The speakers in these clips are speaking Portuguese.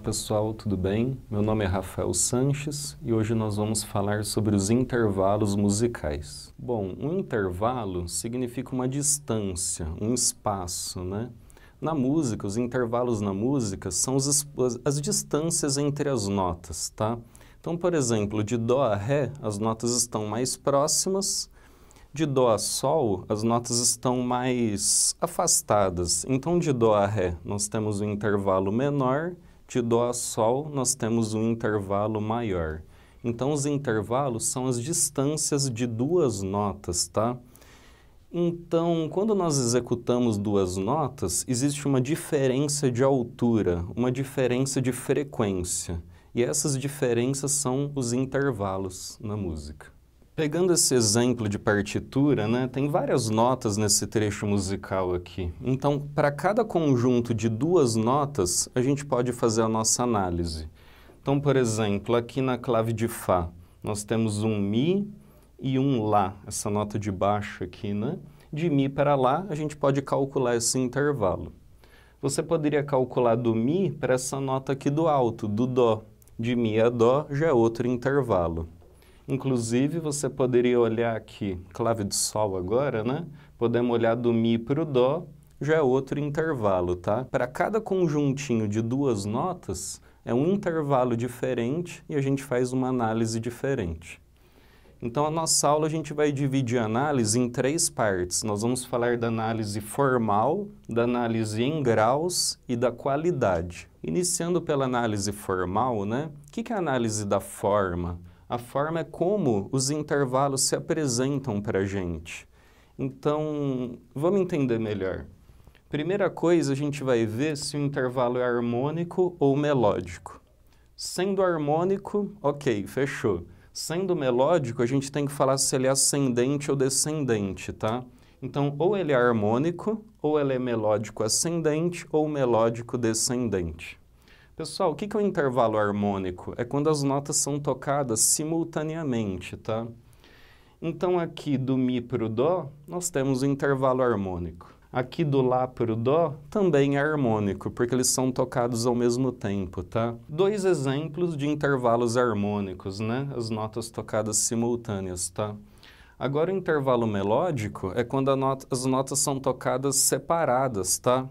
pessoal, tudo bem? Meu nome é Rafael Sanches e hoje nós vamos falar sobre os intervalos musicais. Bom, um intervalo significa uma distância, um espaço, né? Na música, os intervalos na música são as, as distâncias entre as notas, tá? Então, por exemplo, de Dó a Ré, as notas estão mais próximas, de Dó a Sol, as notas estão mais afastadas. Então, de Dó a Ré, nós temos um intervalo menor de Dó a Sol, nós temos um intervalo maior. Então, os intervalos são as distâncias de duas notas, tá? Então, quando nós executamos duas notas, existe uma diferença de altura, uma diferença de frequência. E essas diferenças são os intervalos na música. Pegando esse exemplo de partitura, né, tem várias notas nesse trecho musical aqui. Então, para cada conjunto de duas notas, a gente pode fazer a nossa análise. Então, por exemplo, aqui na clave de Fá, nós temos um Mi e um Lá, essa nota de baixo aqui, né? De Mi para Lá, a gente pode calcular esse intervalo. Você poderia calcular do Mi para essa nota aqui do alto, do Dó. De Mi a Dó já é outro intervalo. Inclusive, você poderia olhar aqui, clave de sol agora, né? Podemos olhar do Mi para o Dó, já é outro intervalo, tá? Para cada conjuntinho de duas notas, é um intervalo diferente e a gente faz uma análise diferente. Então, a nossa aula a gente vai dividir a análise em três partes. Nós vamos falar da análise formal, da análise em graus e da qualidade. Iniciando pela análise formal, né? O que é a análise da forma? a forma como os intervalos se apresentam para a gente. Então, vamos entender melhor. Primeira coisa, a gente vai ver se o intervalo é harmônico ou melódico. Sendo harmônico, ok, fechou. Sendo melódico, a gente tem que falar se ele é ascendente ou descendente, tá? Então, ou ele é harmônico, ou ele é melódico ascendente, ou melódico descendente. Pessoal, o que é o um intervalo harmônico? É quando as notas são tocadas simultaneamente, tá? Então, aqui do Mi para o Dó, nós temos o um intervalo harmônico. Aqui do Lá para o Dó, também é harmônico, porque eles são tocados ao mesmo tempo, tá? Dois exemplos de intervalos harmônicos, né? As notas tocadas simultâneas, tá? Agora, o intervalo melódico é quando not as notas são tocadas separadas, tá?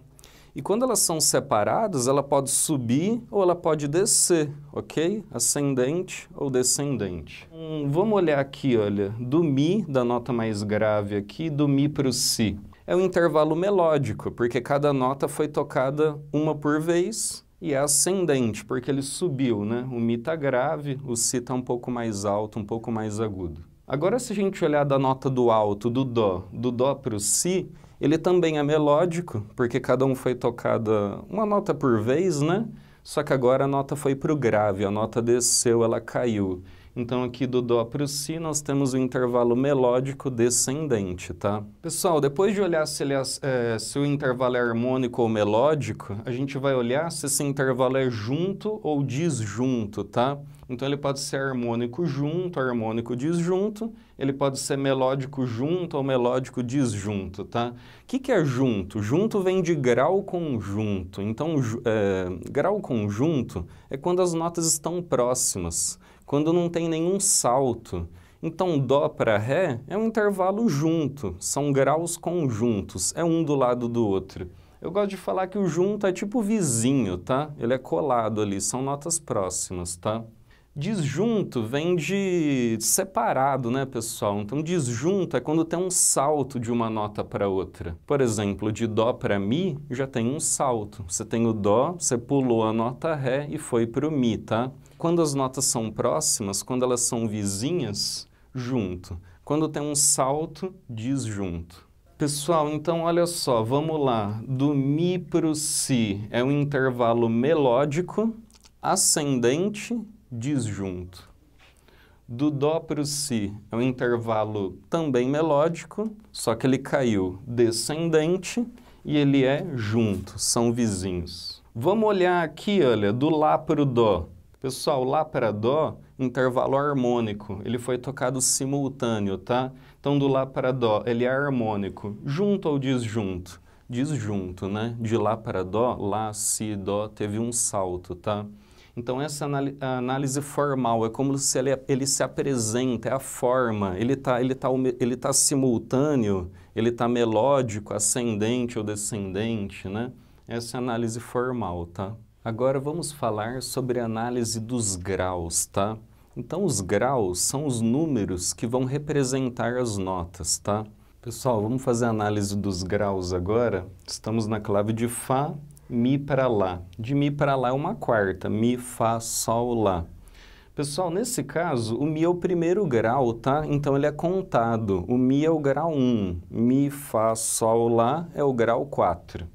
E quando elas são separadas, ela pode subir ou ela pode descer, ok? Ascendente ou descendente. Hum, vamos olhar aqui, olha, do Mi, da nota mais grave aqui, do Mi para o Si. É um intervalo melódico, porque cada nota foi tocada uma por vez e é ascendente, porque ele subiu, né? O Mi está grave, o Si está um pouco mais alto, um pouco mais agudo. Agora, se a gente olhar da nota do alto, do Dó, do Dó para o Si, ele também é melódico, porque cada um foi tocada uma nota por vez, né? Só que agora a nota foi para o grave, a nota desceu, ela caiu. Então, aqui do Dó para o Si, nós temos o um intervalo melódico descendente, tá? Pessoal, depois de olhar se, ele é, é, se o intervalo é harmônico ou melódico, a gente vai olhar se esse intervalo é junto ou disjunto, tá? Então, ele pode ser harmônico junto, harmônico disjunto, ele pode ser melódico junto ou melódico disjunto, tá? O que, que é junto? Junto vem de grau conjunto. Então, é, grau conjunto é quando as notas estão próximas quando não tem nenhum salto. Então, Dó para Ré é um intervalo junto, são graus conjuntos, é um do lado do outro. Eu gosto de falar que o junto é tipo vizinho, tá? Ele é colado ali, são notas próximas, tá? Disjunto vem de separado, né, pessoal? Então, disjunto é quando tem um salto de uma nota para outra. Por exemplo, de Dó para Mi já tem um salto. Você tem o Dó, você pulou a nota Ré e foi para o Mi, tá? Quando as notas são próximas, quando elas são vizinhas, junto. Quando tem um salto, disjunto. Pessoal, então olha só, vamos lá. Do Mi para o Si é um intervalo melódico, ascendente, disjunto. Do Dó para o Si é um intervalo também melódico, só que ele caiu descendente e ele é junto, são vizinhos. Vamos olhar aqui, olha, do Lá para o Dó Pessoal, Lá para Dó, intervalo harmônico, ele foi tocado simultâneo, tá? Então, do Lá para Dó, ele é harmônico, junto ou disjunto? Disjunto, né? De Lá para Dó, Lá, Si, Dó, teve um salto, tá? Então, essa análise formal é como se ele, ele se apresenta, é a forma, ele está ele tá, ele tá simultâneo, ele está melódico, ascendente ou descendente, né? Essa é a análise formal, tá? Agora vamos falar sobre a análise dos graus, tá? Então os graus são os números que vão representar as notas, tá? Pessoal, vamos fazer a análise dos graus agora. Estamos na clave de Fá, Mi para Lá. De Mi para Lá é uma quarta, Mi, Fá, Sol, Lá. Pessoal, nesse caso, o Mi é o primeiro grau, tá? Então ele é contado. O Mi é o grau 1, Mi, Fá, Sol, Lá é o grau 4.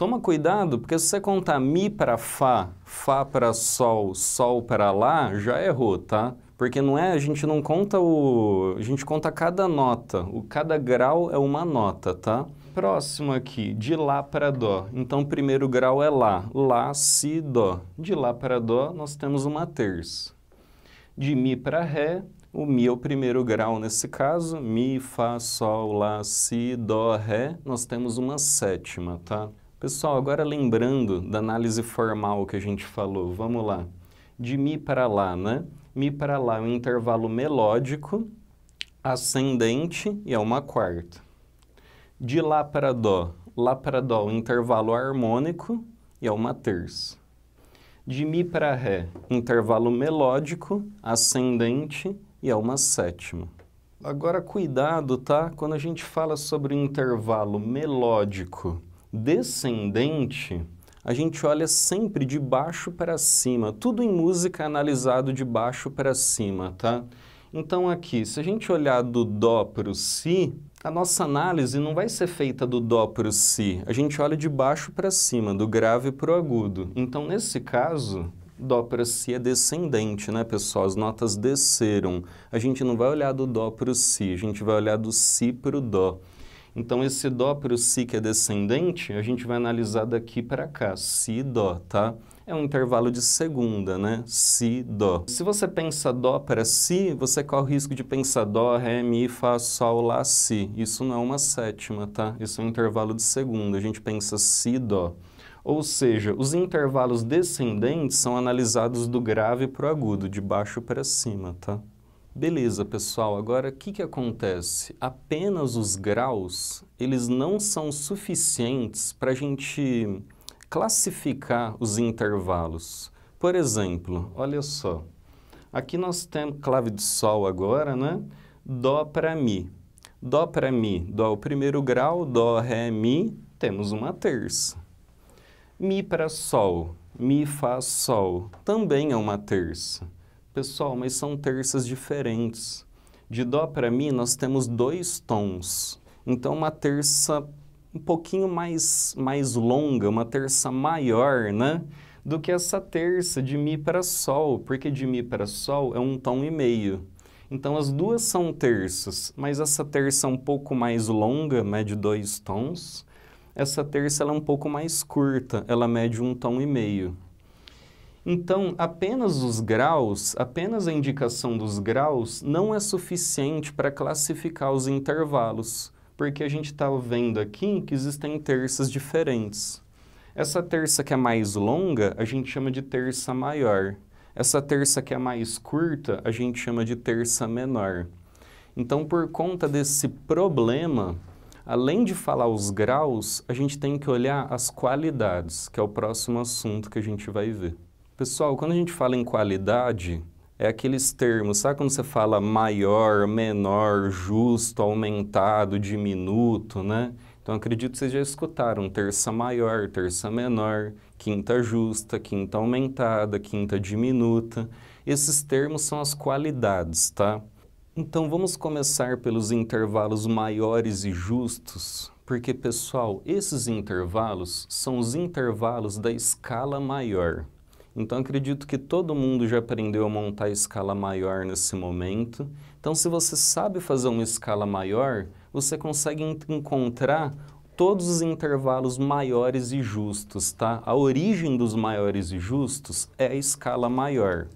Toma cuidado, porque se você contar Mi para Fá, Fá para Sol, Sol para Lá, já errou, tá? Porque não é, a gente não conta o... a gente conta cada nota. O cada grau é uma nota, tá? Próximo aqui, de Lá para Dó. Então, primeiro grau é Lá. Lá, Si, Dó. De Lá para Dó, nós temos uma terça. De Mi para Ré, o Mi é o primeiro grau nesse caso. Mi, Fá, Sol, Lá, Si, Dó, Ré. Nós temos uma sétima, tá? Pessoal, agora lembrando da análise formal que a gente falou, vamos lá. De Mi para Lá, né? Mi para Lá é um intervalo melódico, ascendente e é uma quarta. De Lá para Dó, Lá para Dó, um intervalo harmônico e é uma terça. De Mi para Ré, intervalo melódico, ascendente e é uma sétima. Agora, cuidado, tá? Quando a gente fala sobre intervalo melódico descendente, a gente olha sempre de baixo para cima. Tudo em música é analisado de baixo para cima, tá? Então aqui, se a gente olhar do dó para o si, a nossa análise não vai ser feita do dó para o si. A gente olha de baixo para cima, do grave para o agudo. Então nesse caso, dó para si é descendente, né, pessoal? As notas desceram. A gente não vai olhar do dó para o si, a gente vai olhar do si para o dó. Então, esse dó para o si que é descendente, a gente vai analisar daqui para cá, si, dó, tá? É um intervalo de segunda, né? Si, dó. Se você pensa dó para si, você corre o risco de pensar dó, ré, mi, fá, sol, lá, si. Isso não é uma sétima, tá? Isso é um intervalo de segunda. A gente pensa si, dó. Ou seja, os intervalos descendentes são analisados do grave para o agudo, de baixo para cima, tá? Beleza, pessoal. Agora, o que, que acontece? Apenas os graus, eles não são suficientes para a gente classificar os intervalos. Por exemplo, olha só. Aqui nós temos clave de sol agora, né? Dó para Mi. Dó para Mi, Dó ao é primeiro grau, Dó, Ré, Mi, temos uma terça. Mi para Sol, Mi, Fá, Sol, também é uma terça. Pessoal, mas são terças diferentes. De dó para mi, nós temos dois tons. Então, uma terça um pouquinho mais, mais longa, uma terça maior, né? Do que essa terça de Mi para Sol, porque de Mi para Sol é um tom e meio. Então as duas são terças, mas essa terça é um pouco mais longa, mede dois tons. Essa terça é um pouco mais curta, ela mede um tom e meio. Então, apenas os graus, apenas a indicação dos graus não é suficiente para classificar os intervalos, porque a gente está vendo aqui que existem terças diferentes. Essa terça que é mais longa, a gente chama de terça maior. Essa terça que é mais curta, a gente chama de terça menor. Então, por conta desse problema, além de falar os graus, a gente tem que olhar as qualidades, que é o próximo assunto que a gente vai ver. Pessoal, quando a gente fala em qualidade, é aqueles termos, sabe quando você fala maior, menor, justo, aumentado, diminuto, né? Então acredito que vocês já escutaram terça maior, terça menor, quinta justa, quinta aumentada, quinta diminuta. Esses termos são as qualidades, tá? Então vamos começar pelos intervalos maiores e justos, porque pessoal, esses intervalos são os intervalos da escala maior. Então acredito que todo mundo já aprendeu a montar escala maior nesse momento. Então se você sabe fazer uma escala maior, você consegue encontrar todos os intervalos maiores e justos, tá? A origem dos maiores e justos é a escala maior.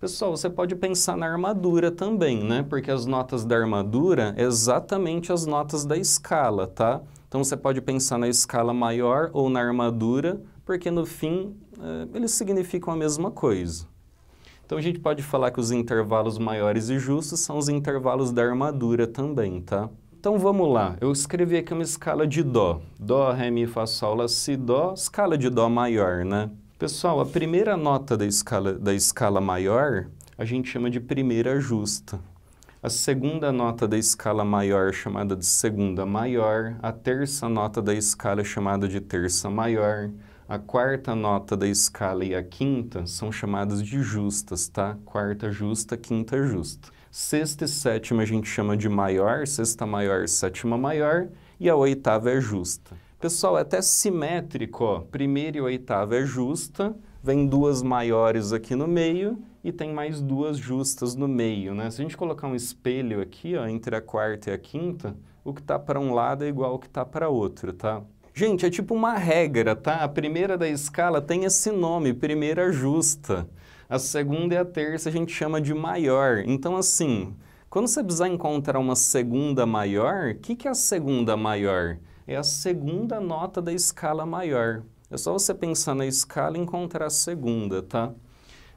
Pessoal, você pode pensar na armadura também, né? Porque as notas da armadura é exatamente as notas da escala, tá? Então você pode pensar na escala maior ou na armadura, porque no fim é, eles significam a mesma coisa. Então a gente pode falar que os intervalos maiores e justos são os intervalos da armadura também, tá? Então vamos lá, eu escrevi aqui uma escala de Dó. Dó, Ré, Mi, Fá, Sol, Lá, Si, Dó, escala de Dó maior, né? Pessoal, a primeira nota da escala, da escala maior a gente chama de primeira justa. A segunda nota da escala maior chamada de segunda maior, a terça nota da escala chamada de terça maior, a quarta nota da escala e a quinta são chamadas de justas, tá? Quarta justa, quinta justa. Sexta e sétima a gente chama de maior, sexta maior, sétima maior, e a oitava é justa. Pessoal, é até simétrico, ó. Primeira e oitava é justa, vem duas maiores aqui no meio e tem mais duas justas no meio, né? Se a gente colocar um espelho aqui, ó, entre a quarta e a quinta, o que está para um lado é igual ao que está para outro, tá? Gente, é tipo uma regra, tá? A primeira da escala tem esse nome, primeira justa. A segunda e a terça a gente chama de maior. Então, assim, quando você precisar encontrar uma segunda maior, o que, que é a segunda maior? É a segunda nota da escala maior. É só você pensar na escala e encontrar a segunda, tá?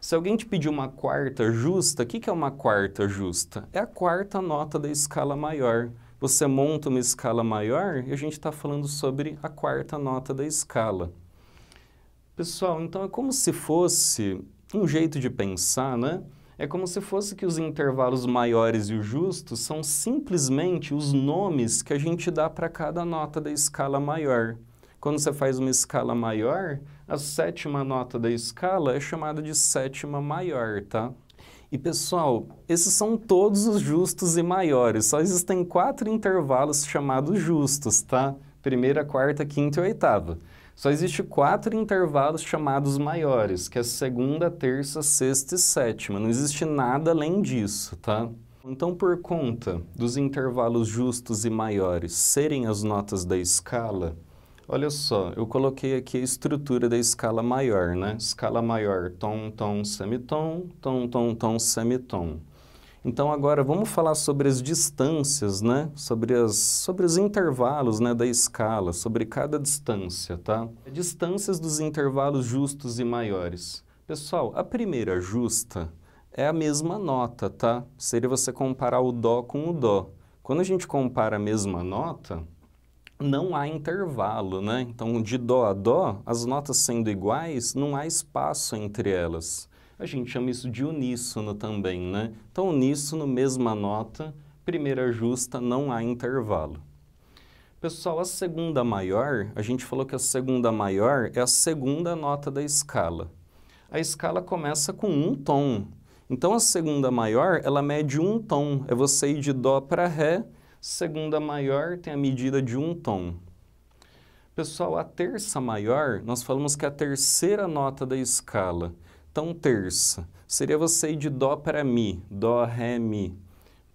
Se alguém te pedir uma quarta justa, o que, que é uma quarta justa? É a quarta nota da escala maior você monta uma escala maior e a gente está falando sobre a quarta nota da escala. Pessoal, então é como se fosse um jeito de pensar, né? É como se fosse que os intervalos maiores e o justo são simplesmente os nomes que a gente dá para cada nota da escala maior. Quando você faz uma escala maior, a sétima nota da escala é chamada de sétima maior, tá? E pessoal, esses são todos os justos e maiores. Só existem quatro intervalos chamados justos, tá? Primeira, quarta, quinta e oitava. Só existe quatro intervalos chamados maiores, que é segunda, terça, sexta e sétima. Não existe nada além disso, tá? Então, por conta dos intervalos justos e maiores serem as notas da escala, Olha só, eu coloquei aqui a estrutura da escala maior, né? Escala maior, tom, tom, semitom, tom, tom, tom, semitom. Então agora vamos falar sobre as distâncias, né? Sobre, as, sobre os intervalos né, da escala, sobre cada distância, tá? Distâncias dos intervalos justos e maiores. Pessoal, a primeira justa é a mesma nota, tá? Seria você comparar o Dó com o Dó. Quando a gente compara a mesma nota, não há intervalo, né? Então, de dó a dó, as notas sendo iguais, não há espaço entre elas. A gente chama isso de uníssono também, né? Então, uníssono, mesma nota, primeira justa, não há intervalo. Pessoal, a segunda maior, a gente falou que a segunda maior é a segunda nota da escala. A escala começa com um tom. Então, a segunda maior, ela mede um tom. É você ir de dó para ré Segunda maior tem a medida de um tom. Pessoal, a terça maior, nós falamos que é a terceira nota da escala. Então, terça seria você ir de Dó para Mi, Dó, Ré, Mi.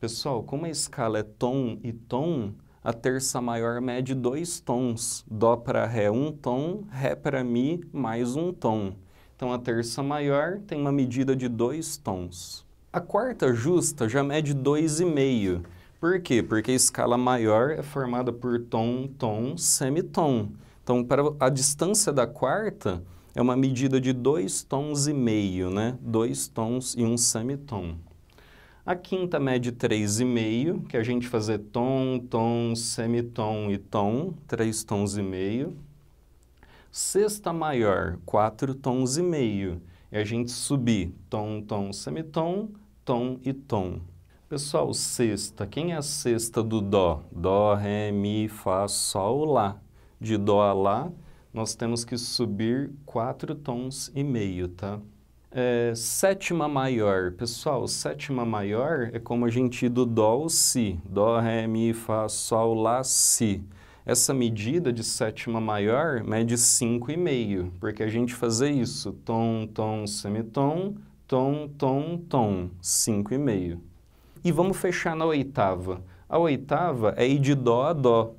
Pessoal, como a escala é tom e tom, a terça maior mede dois tons. Dó para Ré, um tom, Ré para Mi, mais um tom. Então, a terça maior tem uma medida de dois tons. A quarta justa já mede dois e meio. Por quê? Porque a escala maior é formada por tom, tom, semitom. Então, para a distância da quarta é uma medida de dois tons e meio, né? Dois tons e um semitom. A quinta mede três e meio que é a gente fazer tom, tom, semitom e tom, três tons e meio. Sexta maior, quatro tons e meio. E é a gente subir tom, tom, semitom, tom e tom. Pessoal, sexta, quem é a sexta do Dó? Dó, Ré, Mi, Fá, Sol, Lá. De Dó a Lá, nós temos que subir quatro tons e meio, tá? É, sétima maior, pessoal, sétima maior é como a gente ir do Dó ao Si. Dó, Ré, Mi, Fá, Sol, Lá, Si. Essa medida de sétima maior mede cinco e meio, porque a gente fazer isso, tom, tom, semitom, tom, tom, tom, Cinco e meio. E vamos fechar na oitava. A oitava é ir de dó a dó.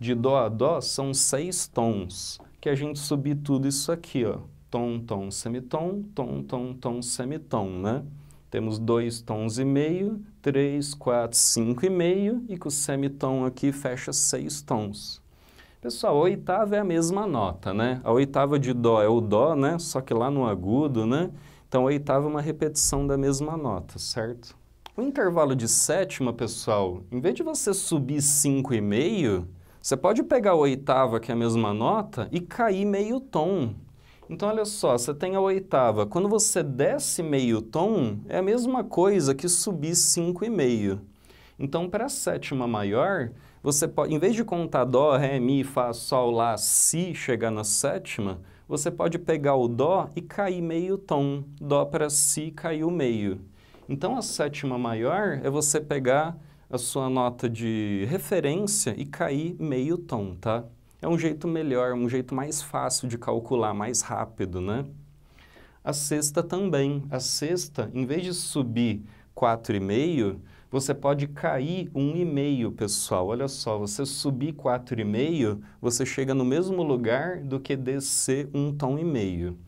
De dó a dó são seis tons, que a gente subir tudo isso aqui, ó. Tom, tom, semitom, tom, tom, tom, semitom, né? Temos dois tons e meio, três, quatro, cinco e meio, e com o semitom aqui fecha seis tons. Pessoal, a oitava é a mesma nota, né? A oitava de dó é o dó, né? Só que lá no agudo, né? Então, a oitava é uma repetição da mesma nota, certo? O intervalo de sétima, pessoal, em vez de você subir 5,5, você pode pegar a oitava, que é a mesma nota, e cair meio tom. Então, olha só, você tem a oitava. Quando você desce meio tom, é a mesma coisa que subir 5,5. Então, para a sétima maior, você pode, em vez de contar Dó, Ré, Mi, Fá, Sol, Lá, Si, chegar na sétima, você pode pegar o Dó e cair meio tom. Dó para Si caiu meio. Então, a sétima maior é você pegar a sua nota de referência e cair meio tom, tá? É um jeito melhor, um jeito mais fácil de calcular, mais rápido, né? A sexta também. A sexta, em vez de subir 4,5, você pode cair 1,5, pessoal. Olha só, você subir 4,5, você chega no mesmo lugar do que descer um tom e meio.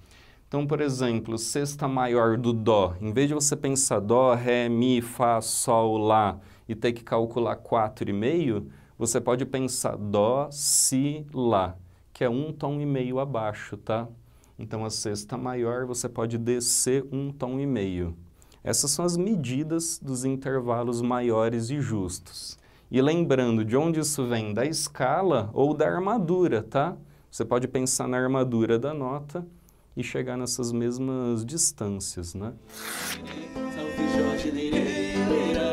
Então, por exemplo, sexta maior do Dó. Em vez de você pensar Dó, Ré, Mi, Fá, Sol, Lá e ter que calcular 4,5, você pode pensar Dó, Si, Lá, que é um tom e meio abaixo, tá? Então, a sexta maior você pode descer um tom e meio. Essas são as medidas dos intervalos maiores e justos. E lembrando de onde isso vem, da escala ou da armadura, tá? Você pode pensar na armadura da nota e chegar nessas mesmas distâncias, né? Salve Jorge